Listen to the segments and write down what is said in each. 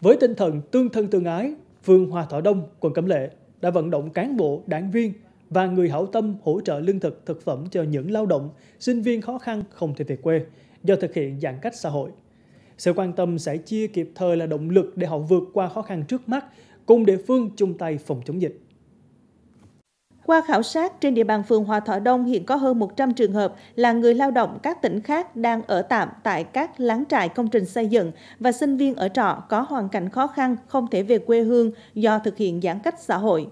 Với tinh thần tương thân tương ái, phường Hòa Thọ Đông, quận Cẩm Lệ đã vận động cán bộ, đảng viên và người hảo tâm hỗ trợ lương thực, thực phẩm cho những lao động, sinh viên khó khăn không thể về quê do thực hiện giãn cách xã hội. Sự quan tâm sẽ chia kịp thời là động lực để họ vượt qua khó khăn trước mắt, cùng địa phương chung tay phòng chống dịch. Qua khảo sát, trên địa bàn phường Hòa Thọ Đông hiện có hơn 100 trường hợp là người lao động các tỉnh khác đang ở tạm tại các láng trại công trình xây dựng và sinh viên ở trọ có hoàn cảnh khó khăn không thể về quê hương do thực hiện giãn cách xã hội.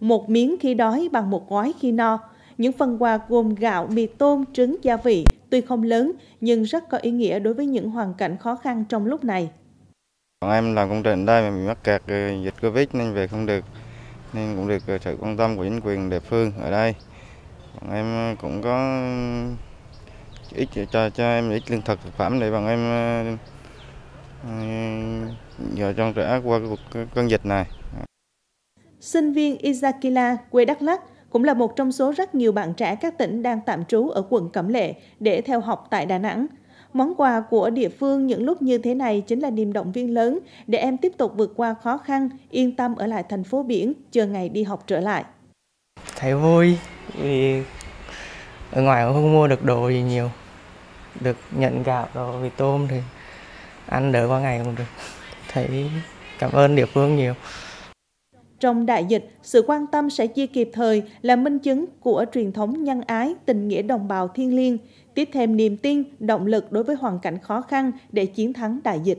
Một miếng khi đói bằng một gói khi no. Những phần quà gồm gạo, mì tôm, trứng, gia vị tuy không lớn nhưng rất có ý nghĩa đối với những hoàn cảnh khó khăn trong lúc này. Bọn em làm công trình đây mà bị mắc kẹt dịch Covid nên về không được nên cũng được ờ, sự quan tâm của chính quyền địa phương ở đây bọn em ờ, cũng có ít cho cho em ít lương thực thực phẩm để bọn em ờ, giờ trong trẻ qua cuộc cơn dịch này sinh viên Izakila quê Đắk Lắk cũng là một trong số rất nhiều bạn trẻ các tỉnh đang tạm trú ở quận Cẩm Lệ để theo học tại Đà Nẵng Món quà của địa phương những lúc như thế này chính là niềm động viên lớn để em tiếp tục vượt qua khó khăn, yên tâm ở lại thành phố biển chờ ngày đi học trở lại. Thấy vui vì ở ngoài không mua được đồ gì nhiều. Được nhận gạo rồi tôm thì ăn đỡ qua ngày cũng được. Thấy cảm ơn địa phương nhiều. Trong đại dịch, sự quan tâm sẽ chia kịp thời là minh chứng của truyền thống nhân ái, tình nghĩa đồng bào thiên liêng, tiếp thêm niềm tin, động lực đối với hoàn cảnh khó khăn để chiến thắng đại dịch.